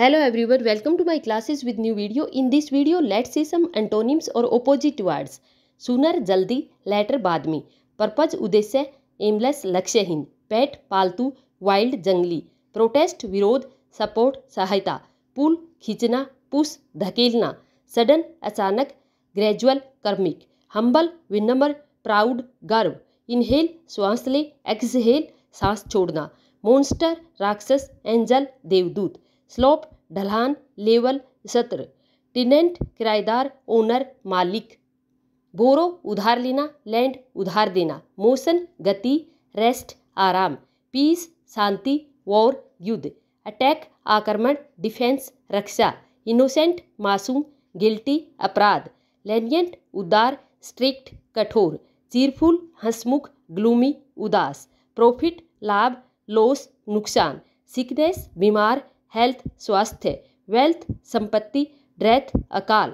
hello everyone welcome to my classes with new video in this video let's see some antonyms और opposite words sooner जल्दी letter बाद में purpose उद्देश्य aimless लक्ष्यहीन पेट पालतू wild जंगली protest विरोध सपोर्ट सहायता पुल खींचना पुश धकेलना सडन अचानक ग्रेजुअल कर्मिक हम्बल विनम्र प्राउड गर्व इनहेल ले एक्सहेल सांस छोड़ना मोन्स्टर राक्षस एंजल देवदूत स्लोप ढलान लेवल सत्र टिनेंट किराएदार ओनर मालिक बोरो उधार लेना लैंड उधार देना मोशन गति रेस्ट आराम पीस शांति वॉर युद्ध अटैक आक्रमण डिफेंस रक्षा इनोसेंट मासूम गिल्टी अपराध लेनियंट उदार स्ट्रिक्ट कठोर चीरफुल हंसमुख ग्लूमी उदास प्रॉफिट लाभ लॉस नुकसान सिकनेस बीमार हेल्थ स्वास्थ्य वेल्थ संपत्ति ड्रैथ अकाल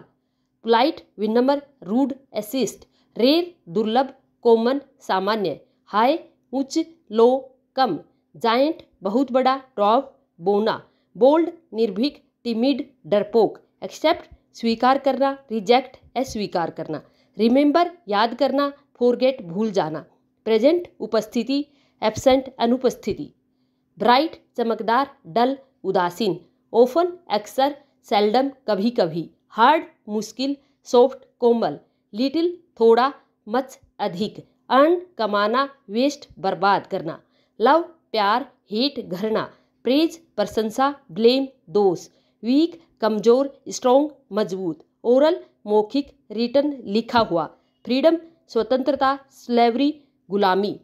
प्लाइट विनम्र रूड एसिस्ट रेर दुर्लभ कॉमन सामान्य हाई उच्च लो कम जायंट बहुत बड़ा रॉब बोना बोल्ड निर्भीक टिमिड डरपोक एक्सेप्ट स्वीकार करना रिजेक्ट अस्वीकार करना रिमेंबर याद करना फोरगेट भूल जाना प्रेजेंट उपस्थिति एबसेंट अनुपस्थिति ब्राइट चमकदार डल उदासीन ओफन अक्सर सेल्डम कभी कभी हार्ड मुश्किल सॉफ्ट कोमल लिटिल थोड़ा मच अधिक अर्न कमाना वेस्ट बर्बाद करना लव प्यार हेट घरना प्रेज प्रशंसा ब्लेम दोष वीक कमजोर स्ट्रोंग मजबूत ओरल मौखिक रिटर्न लिखा हुआ फ्रीडम स्वतंत्रता स्लेवरी गुलामी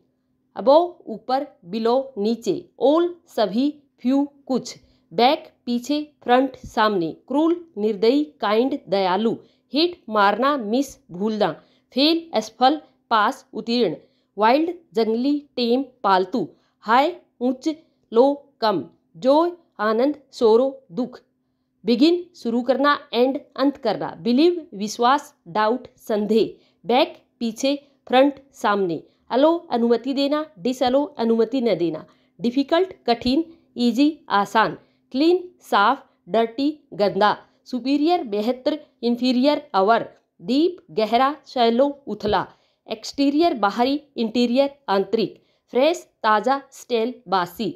अबो ऊपर बिलो नीचे ओल सभी फ्यू कुछ बैक पीछे फ्रंट सामने क्रूल निर्दयी काइंड दयालु हिट मारना मिस भूलना फेल असफल पास उत्तीर्ण वाइल्ड जंगली टेम पालतू हाय उच्च लो कम जोय आनंद सोरो दुख बिगिन शुरू करना एंड अंत करना बिलीव विश्वास डाउट संदेह बैक पीछे फ्रंट सामने अलो अनुमति देना डिसअलो अनुमति न देना डिफिकल्ट कठिन ईजी आसान क्लीन साफ डर्टी गंदा सुपीरियर बेहतर इंफीरियर अवर डीप गहरा शैलो उथला एक्सटीरियर बाहरी इंटीरियर आंतरिक फ्रेश ताज़ा स्टेल बासी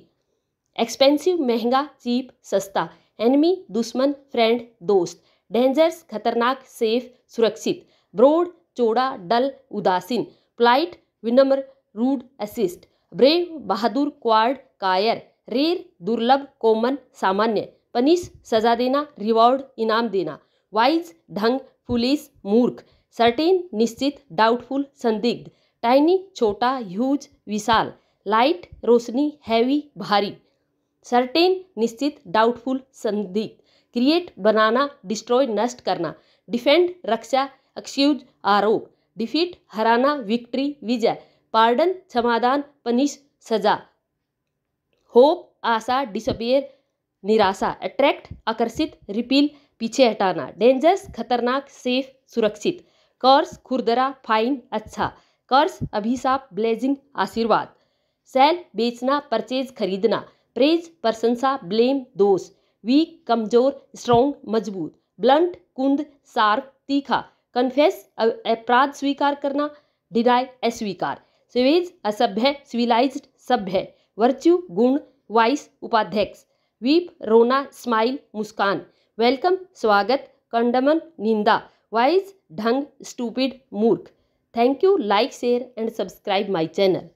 एक्सपेंसिव महंगा चीप सस्ता एनिमी दुश्मन फ्रेंड दोस्त डेंजर्स खतरनाक सेफ सुरक्षित ब्रोड चौड़ा डल उदासीन प्लाइट विनम्र रूड असिस्ट ब्रेव बहादुर क्वाड कायर रेर दुर्लभ कोमन सामान्य पनीस सजा देना रिवॉर्ड इनाम देना वाइज ढंग फुलिस मूर्ख सर्टेन निश्चित डाउटफुल संदिग्ध टाइनी छोटा ह्यूज विशाल लाइट रोशनी हैवी भारी सर्टेन निश्चित डाउटफुल संदिग्ध क्रिएट बनाना डिस्ट्रॉय नष्ट करना डिफेंड रक्षा एक्सक्यूज आरोप डिफीट हराना विक्ट्री विजय पार्डन समाधान पनिश सजा होप आशा डिसअपेयर निराशा अट्रैक्ट आकर्षित रिपील पीछे हटाना डेंजर्स खतरनाक सेफ सुरक्षित कर्स खुरदरा फाइन अच्छा कर्स अभिशाप ब्लेजिंग आशीर्वाद सेल बेचना परचेज खरीदना प्रेज प्रशंसा ब्लेम दोष वीक कमजोर स्ट्रॉन्ग मजबूत ब्लंट कुंद सार्प तीखा कन्फेस अपराध स्वीकार करना डिनाई अस्वीकार सिवेज असभ्य सिविलाइज्ड सभ्य वर्च्यू गुण वाइस उपाध्यक्ष वीप रोना स्माइल मुस्कान वेलकम स्वागत कंडमन निंदा वाइज ढंग स्टूपिड मूर्ख thank you like share and subscribe my channel